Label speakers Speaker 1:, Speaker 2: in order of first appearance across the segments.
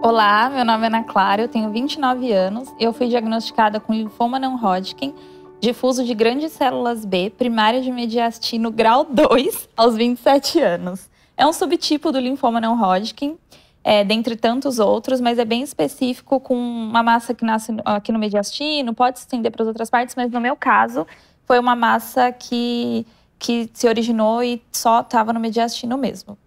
Speaker 1: Olá, meu nome é Ana Clara, eu tenho 29 anos. Eu fui diagnosticada com linfoma não Hodgkin, difuso de grandes células B, primário de mediastino grau 2, aos 27 anos. É um subtipo do linfoma não Hodgkin, é, dentre tantos outros, mas é bem específico com uma massa que nasce aqui no mediastino, pode se estender para as outras partes, mas no meu caso foi uma massa que, que se originou e só estava no mediastino mesmo.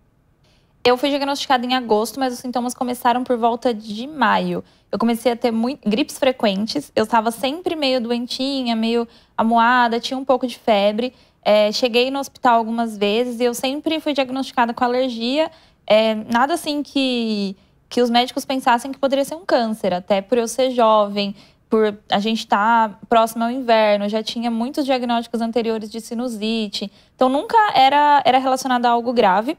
Speaker 1: Eu fui diagnosticada em agosto, mas os sintomas começaram por volta de maio. Eu comecei a ter muito, gripes frequentes, eu estava sempre meio doentinha, meio amuada, tinha um pouco de febre. É, cheguei no hospital algumas vezes e eu sempre fui diagnosticada com alergia. É, nada assim que, que os médicos pensassem que poderia ser um câncer, até por eu ser jovem, por a gente estar tá próximo ao inverno, já tinha muitos diagnósticos anteriores de sinusite. Então nunca era, era relacionado a algo grave.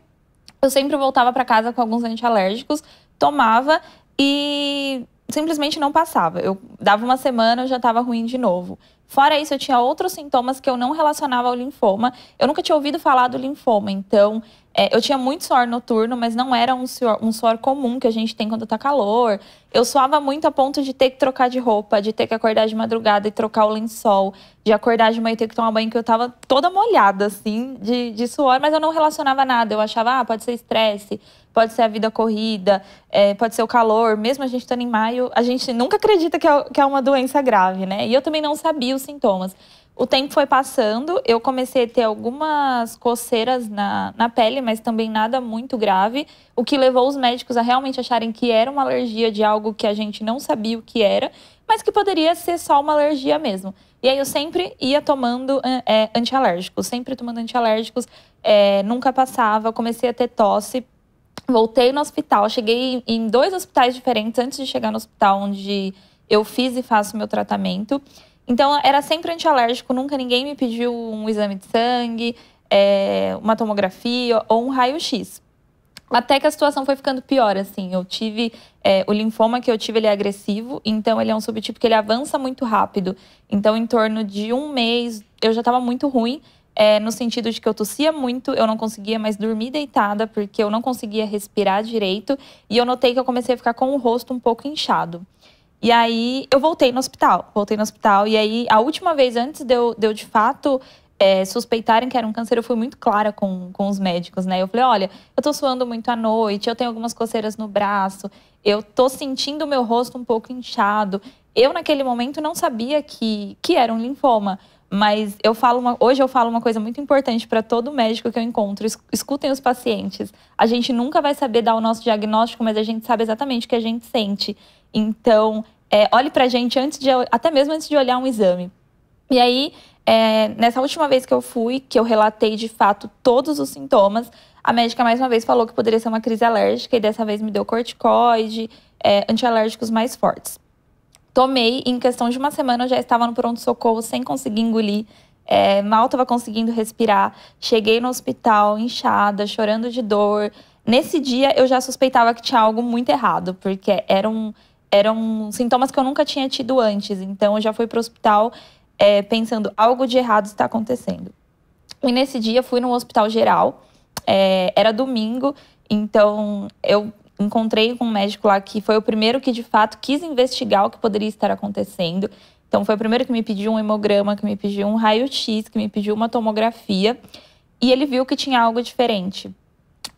Speaker 1: Eu sempre voltava para casa com alguns antialérgicos, tomava e simplesmente não passava. Eu dava uma semana, eu já estava ruim de novo. Fora isso, eu tinha outros sintomas que eu não relacionava ao linfoma. Eu nunca tinha ouvido falar do linfoma, então é, eu tinha muito suor noturno, mas não era um suor, um suor comum que a gente tem quando tá calor. Eu suava muito a ponto de ter que trocar de roupa, de ter que acordar de madrugada e trocar o lençol, de acordar de manhã e ter que tomar banho, que eu tava toda molhada, assim, de, de suor, mas eu não relacionava nada. Eu achava, ah, pode ser estresse, pode ser a vida corrida, é, pode ser o calor. Mesmo a gente estando em maio, a gente nunca acredita que é, que é uma doença grave, né? E eu também não sabia os sintomas. O tempo foi passando, eu comecei a ter algumas coceiras na, na pele, mas também nada muito grave, o que levou os médicos a realmente acharem que era uma alergia de algo que a gente não sabia o que era, mas que poderia ser só uma alergia mesmo. E aí eu sempre ia tomando é, antialérgicos, sempre tomando antialérgicos, é, nunca passava, comecei a ter tosse, voltei no hospital, cheguei em dois hospitais diferentes antes de chegar no hospital onde eu fiz e faço meu tratamento. Então era sempre antialérgico, nunca ninguém me pediu um exame de sangue, é, uma tomografia ou um raio-x. Até que a situação foi ficando pior, assim. Eu tive. É, o linfoma que eu tive, ele é agressivo, então ele é um subtipo que ele avança muito rápido. Então, em torno de um mês, eu já estava muito ruim, é, no sentido de que eu tossia muito, eu não conseguia mais dormir deitada, porque eu não conseguia respirar direito, e eu notei que eu comecei a ficar com o rosto um pouco inchado. E aí eu voltei no hospital. Voltei no hospital. E aí, a última vez antes de eu, de, eu, de fato é, suspeitarem que era um câncer, eu fui muito clara com, com os médicos, né? Eu falei: olha, eu tô suando muito à noite, eu tenho algumas coceiras no braço, eu tô sentindo o meu rosto um pouco inchado. Eu, naquele momento, não sabia que, que era um linfoma. Mas eu falo uma, hoje eu falo uma coisa muito importante para todo médico que eu encontro: escutem os pacientes. A gente nunca vai saber dar o nosso diagnóstico, mas a gente sabe exatamente o que a gente sente. Então, é, olhe para a gente antes de, até mesmo antes de olhar um exame. E aí, é, nessa última vez que eu fui, que eu relatei de fato todos os sintomas, a médica mais uma vez falou que poderia ser uma crise alérgica e dessa vez me deu corticoide, é, antialérgicos mais fortes. Tomei e em questão de uma semana eu já estava no pronto-socorro sem conseguir engolir, é, mal estava conseguindo respirar. Cheguei no hospital inchada, chorando de dor. Nesse dia eu já suspeitava que tinha algo muito errado, porque era um eram sintomas que eu nunca tinha tido antes. Então eu já fui para o hospital é, pensando algo de errado está acontecendo. E nesse dia fui no hospital geral. É, era domingo, então eu encontrei com um médico lá que foi o primeiro que de fato quis investigar o que poderia estar acontecendo. Então foi o primeiro que me pediu um hemograma, que me pediu um raio-x, que me pediu uma tomografia, e ele viu que tinha algo diferente.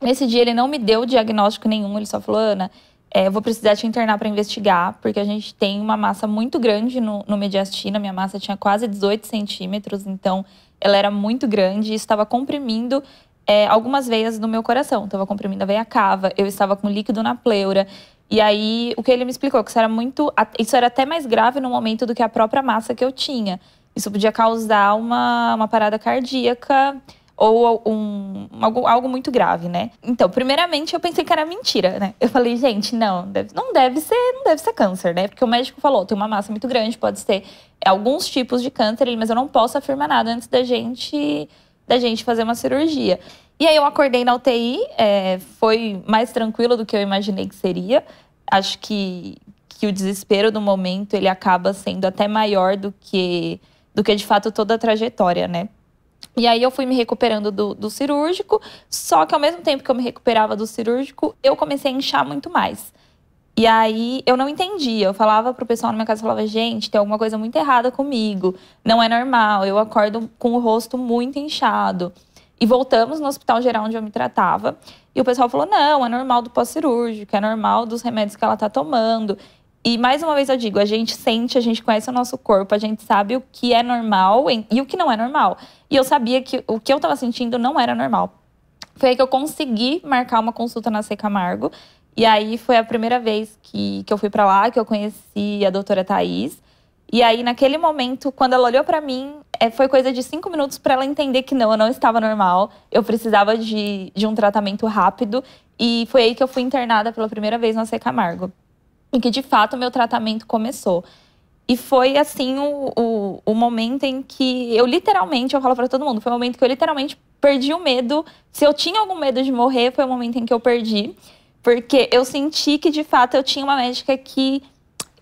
Speaker 1: Nesse dia ele não me deu diagnóstico nenhum, ele só falou: "Ana, é, vou precisar te internar para investigar, porque a gente tem uma massa muito grande no, no mediastino. Minha massa tinha quase 18 centímetros, então ela era muito grande e estava comprimindo é, algumas veias do meu coração. Estava comprimindo a veia cava, eu estava com líquido na pleura. E aí, o que ele me explicou? Que isso era muito. Isso era até mais grave no momento do que a própria massa que eu tinha. Isso podia causar uma, uma parada cardíaca ou um, algo, algo muito grave, né? Então, primeiramente eu pensei que era mentira, né? Eu falei, gente, não, deve, não deve ser, não deve ser câncer, né? Porque o médico falou, tem uma massa muito grande, pode ser alguns tipos de câncer, mas eu não posso afirmar nada antes da gente da gente fazer uma cirurgia. E aí eu acordei na UTI, é, foi mais tranquilo do que eu imaginei que seria. Acho que, que o desespero do momento ele acaba sendo até maior do que do que de fato toda a trajetória, né? E aí eu fui me recuperando do, do, cirúrgico, só que ao mesmo tempo que eu me recuperava do cirúrgico, eu comecei a inchar muito mais. E aí eu não entendia. Eu falava pro pessoal na minha casa, falava, gente, tem alguma coisa muito errada comigo. Não é normal. Eu acordo com o rosto muito inchado. E voltamos no hospital geral onde eu me tratava. E o pessoal falou: não, é normal do pós-cirúrgico, é normal dos remédios que ela tá tomando. E mais uma vez eu digo, a gente sente, a gente conhece o nosso corpo, a gente sabe o que é normal e o que não é normal. E eu sabia que o que eu estava sentindo não era normal. Foi aí que eu consegui marcar uma consulta na Seca Amargo. E aí foi a primeira vez que, que eu fui para lá, que eu conheci a doutora Thaís. E aí, naquele momento, quando ela olhou para mim, é, foi coisa de cinco minutos para ela entender que não, eu não estava normal. Eu precisava de, de um tratamento rápido. E foi aí que eu fui internada pela primeira vez na Seca Amargo em que de fato o meu tratamento começou. E foi assim o, o, o, momento em que eu literalmente, eu falo para todo mundo, foi o momento que eu literalmente perdi o medo. Se eu tinha algum medo de morrer, foi o momento em que eu perdi. Porque eu senti que de fato eu tinha uma médica que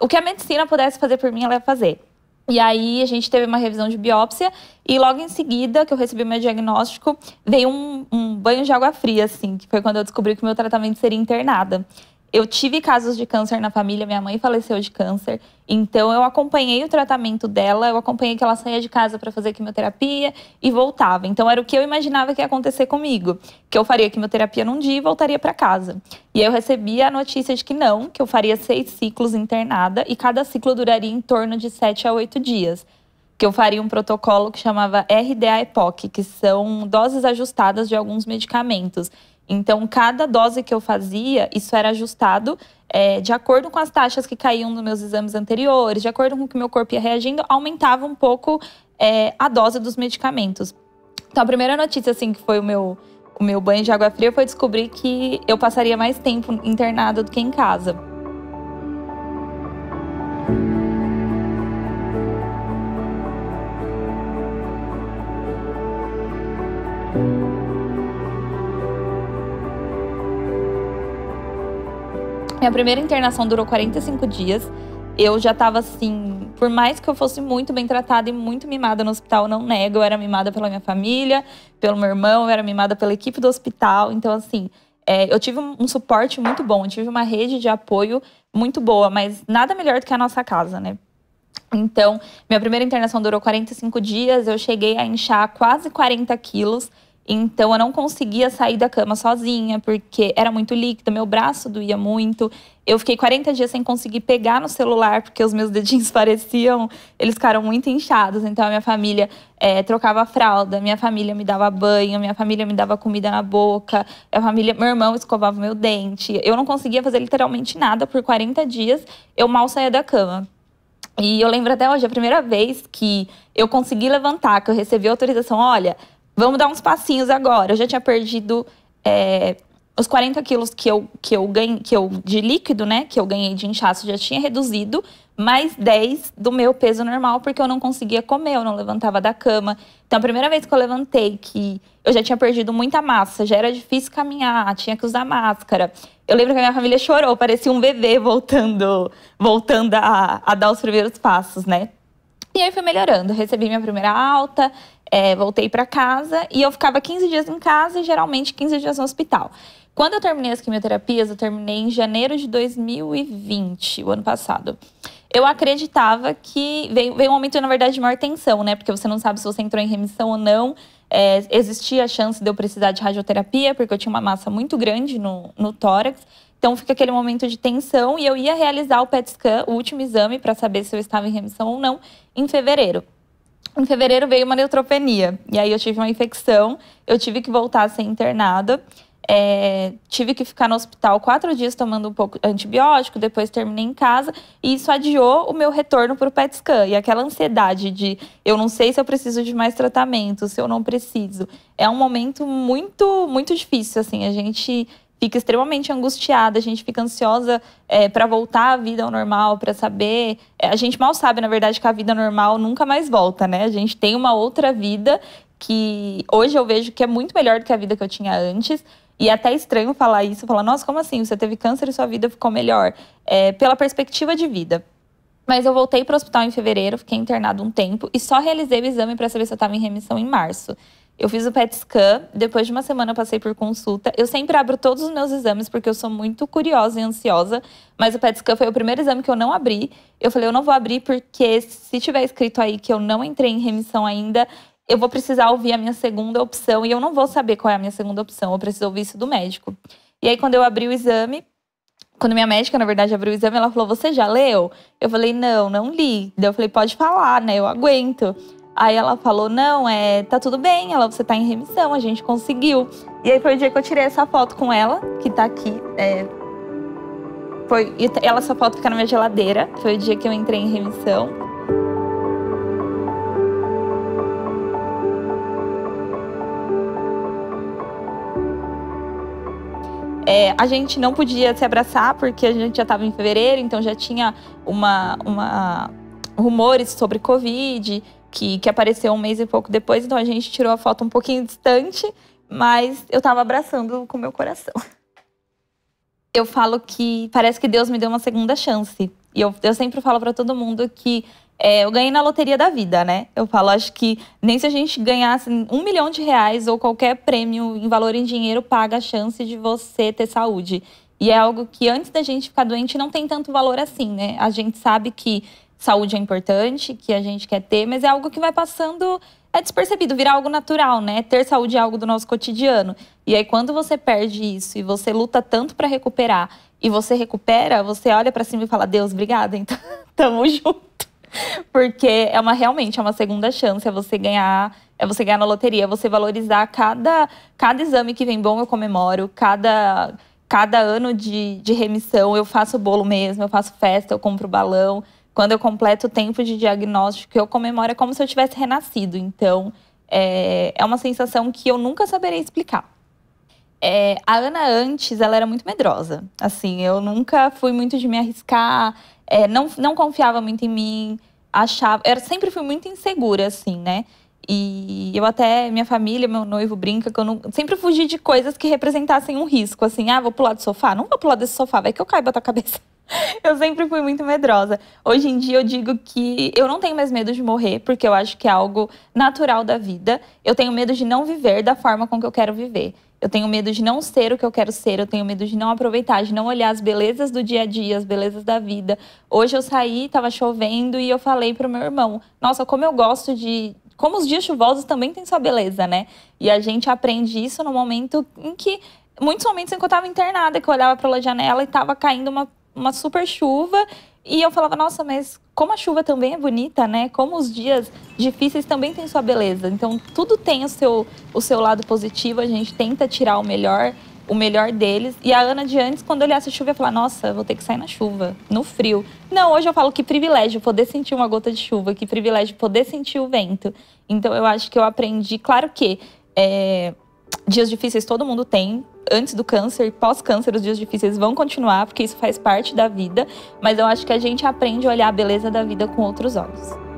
Speaker 1: o que a medicina pudesse fazer por mim, ela ia fazer. E aí a gente teve uma revisão de biópsia e logo em seguida que eu recebi meu diagnóstico, veio um, um banho de água fria, assim, que foi quando eu descobri que meu tratamento seria internada eu tive casos de câncer na família, minha mãe faleceu de câncer, então eu acompanhei o tratamento dela, eu acompanhei que ela saía de casa para fazer quimioterapia e voltava. Então era o que eu imaginava que ia acontecer comigo, que eu faria quimioterapia num dia e voltaria para casa. E aí eu recebi a notícia de que não, que eu faria seis ciclos internada e cada ciclo duraria em torno de sete a oito dias que eu faria um protocolo que chamava RDA-EPOC, que são doses ajustadas de alguns medicamentos. Então, cada dose que eu fazia, isso era ajustado é, de acordo com as taxas que caíam nos meus exames anteriores, de acordo com o que meu corpo ia reagindo, aumentava um pouco é, a dose dos medicamentos. Então, a primeira notícia, assim, que foi o meu, o meu banho de água fria foi descobrir que eu passaria mais tempo internada do que em casa. Minha primeira internação durou 45 dias. Eu já tava assim, por mais que eu fosse muito bem tratada e muito mimada no hospital, não nego, eu era mimada pela minha família, pelo meu irmão, eu era mimada pela equipe do hospital. Então, assim, é, eu tive um suporte muito bom, eu tive uma rede de apoio muito boa, mas nada melhor do que a nossa casa, né? Então, minha primeira internação durou 45 dias, eu cheguei a inchar quase 40 quilos. Então eu não conseguia sair da cama sozinha, porque era muito líquido, meu braço doía muito. Eu fiquei 40 dias sem conseguir pegar no celular, porque os meus dedinhos pareciam, eles ficaram muito inchados. Então a minha família é, trocava fralda, minha família me dava banho, minha família me dava comida na boca, A família, meu irmão escovava meu dente. Eu não conseguia fazer literalmente nada por 40 dias, eu mal saía da cama. E eu lembro até hoje, a primeira vez que eu consegui levantar, que eu recebi a autorização, olha, Vamos dar uns passinhos agora. Eu já tinha perdido é, os 40 quilos que eu, que eu ganhei, que eu, de líquido, né? Que eu ganhei de inchaço, já tinha reduzido, mais 10 do meu peso normal, porque eu não conseguia comer, eu não levantava da cama. Então, a primeira vez que eu levantei, que eu já tinha perdido muita massa, já era difícil caminhar, tinha que usar máscara. Eu lembro que a minha família chorou, parecia um bebê voltando, voltando a, a dar os primeiros passos, né? E aí foi melhorando. recebi minha primeira alta, é, voltei para casa e eu ficava 15 dias em casa e geralmente 15 dias no hospital. Quando eu terminei as quimioterapias, eu terminei em janeiro de 2020, o ano passado. Eu acreditava que veio, veio um momento, na verdade, de maior tensão, né? Porque você não sabe se você entrou em remissão ou não. É, existia a chance de eu precisar de radioterapia, porque eu tinha uma massa muito grande no, no tórax. Então fica aquele momento de tensão e eu ia realizar o PET scan, o último exame, para saber se eu estava em remissão ou não, em fevereiro. Em fevereiro veio uma neutropenia. E aí eu tive uma infecção, eu tive que voltar a ser internada. É, tive que ficar no hospital quatro dias tomando um pouco de antibiótico, depois terminei em casa, e isso adiou o meu retorno para o PET scan. E aquela ansiedade de eu não sei se eu preciso de mais tratamento, se eu não preciso. É um momento muito, muito difícil, assim, a gente fica extremamente angustiada, a gente fica ansiosa é, para voltar à vida ao normal, para saber. É, a gente mal sabe, na verdade, que a vida normal nunca mais volta, né? A gente tem uma outra vida que hoje eu vejo que é muito melhor do que a vida que eu tinha antes. E é até estranho falar isso, falar, nossa, como assim? Você teve câncer e sua vida ficou melhor. É, pela perspectiva de vida. Mas eu voltei para o hospital em fevereiro, fiquei internado um tempo e só realizei o exame para saber se eu estava em remissão em março. Eu fiz o PET scan, depois de uma semana eu passei por consulta. Eu sempre abro todos os meus exames porque eu sou muito curiosa e ansiosa, mas o PET scan foi o primeiro exame que eu não abri. Eu falei, eu não vou abrir porque se tiver escrito aí que eu não entrei em remissão ainda, eu vou precisar ouvir a minha segunda opção e eu não vou saber qual é a minha segunda opção, eu preciso ouvir isso do médico. E aí quando eu abri o exame, quando minha médica, na verdade, abriu o exame, ela falou: "Você já leu?" Eu falei: "Não, não li". Daí eu falei: "Pode falar, né? Eu aguento". Aí ela falou: Não, é, tá tudo bem, ela, você tá em remissão, a gente conseguiu. E aí foi o dia que eu tirei essa foto com ela, que tá aqui. É, foi, ela, essa foto fica na minha geladeira. Foi o dia que eu entrei em remissão. É, a gente não podia se abraçar porque a gente já estava em fevereiro, então já tinha uma, uma rumores sobre Covid que, que apareceu um mês e pouco depois, então a gente tirou a foto um pouquinho distante, mas eu tava abraçando com meu coração. Eu falo que parece que Deus me deu uma segunda chance. E eu, eu sempre falo para todo mundo que é, eu ganhei na loteria da vida, né? Eu falo, acho que nem se a gente ganhasse um milhão de reais ou qualquer prêmio em valor em dinheiro paga a chance de você ter saúde. E é algo que antes da gente ficar doente não tem tanto valor assim, né? A gente sabe que saúde é importante, que a gente quer ter, mas é algo que vai passando, é despercebido, virar algo natural, né? Ter saúde é algo do nosso cotidiano. E aí, quando você perde isso e você luta tanto para recuperar e você recupera, você olha para cima e fala: Deus, obrigada, então tamo junto. Porque é uma realmente é uma segunda chance, é você ganhar, é você ganhar na loteria, é você valorizar cada, cada exame que vem bom, eu comemoro, cada, cada ano de, de remissão, eu faço bolo mesmo, eu faço festa, eu compro balão quando eu completo o tempo de diagnóstico, eu comemoro é como se eu tivesse renascido. Então, é, é uma sensação que eu nunca saberei explicar. É, a Ana antes, ela era muito medrosa. Assim, eu nunca fui muito de me arriscar, é, não, não confiava muito em mim, achava. Eu sempre fui muito insegura, assim, né? E eu até, minha família, meu noivo brinca que eu não, sempre fugi de coisas que representassem um risco. Assim, ah, vou pular do sofá? Não vou pular desse sofá, vai que eu caio a a cabeça. eu sempre fui muito medrosa. Hoje em dia eu digo que eu não tenho mais medo de morrer, porque eu acho que é algo natural da vida. Eu tenho medo de não viver da forma com que eu quero viver. Eu tenho medo de não ser o que eu quero ser, eu tenho medo de não aproveitar, de não olhar as belezas do dia a dia, as belezas da vida. Hoje eu saí, tava chovendo e eu falei pro meu irmão: "Nossa, como eu gosto de como os dias chuvosos também têm sua beleza, né? E a gente aprende isso no momento em que muitos momentos em que eu estava internada, que eu olhava pela janela e estava caindo uma, uma super chuva. E eu falava, nossa, mas como a chuva também é bonita, né? Como os dias difíceis também têm sua beleza. Então, tudo tem o seu, o seu lado positivo, a gente tenta tirar o melhor o melhor deles. E a Ana de antes, quando olhasse a chuva, ia falar: Nossa, vou ter que sair na chuva, no frio. Não, hoje eu falo que privilégio poder sentir uma gota de chuva, que privilégio poder sentir o vento. Então eu acho que eu aprendi, claro que é, dias difíceis todo mundo tem. Antes do câncer, pós-câncer, os dias difíceis vão continuar, porque isso faz parte da vida. Mas eu acho que a gente aprende a olhar a beleza da vida com outros olhos.